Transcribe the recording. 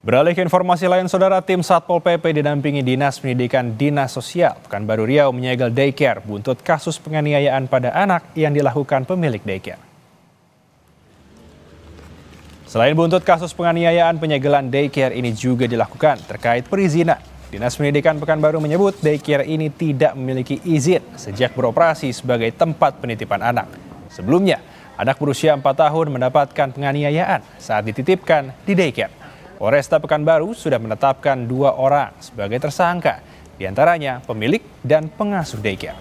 Beralih ke informasi lain, Saudara tim Satpol PP didampingi Dinas Pendidikan Dinas Sosial Pekanbaru Riau menyegel daycare buntut kasus penganiayaan pada anak yang dilakukan pemilik daycare. Selain buntut kasus penganiayaan, penyegelan daycare ini juga dilakukan terkait perizinan. Dinas Pendidikan Pekanbaru menyebut daycare ini tidak memiliki izin sejak beroperasi sebagai tempat penitipan anak. Sebelumnya, anak berusia 4 tahun mendapatkan penganiayaan saat dititipkan di daycare. Polresta Pekanbaru sudah menetapkan dua orang sebagai tersangka, diantaranya pemilik dan pengasuh daycare.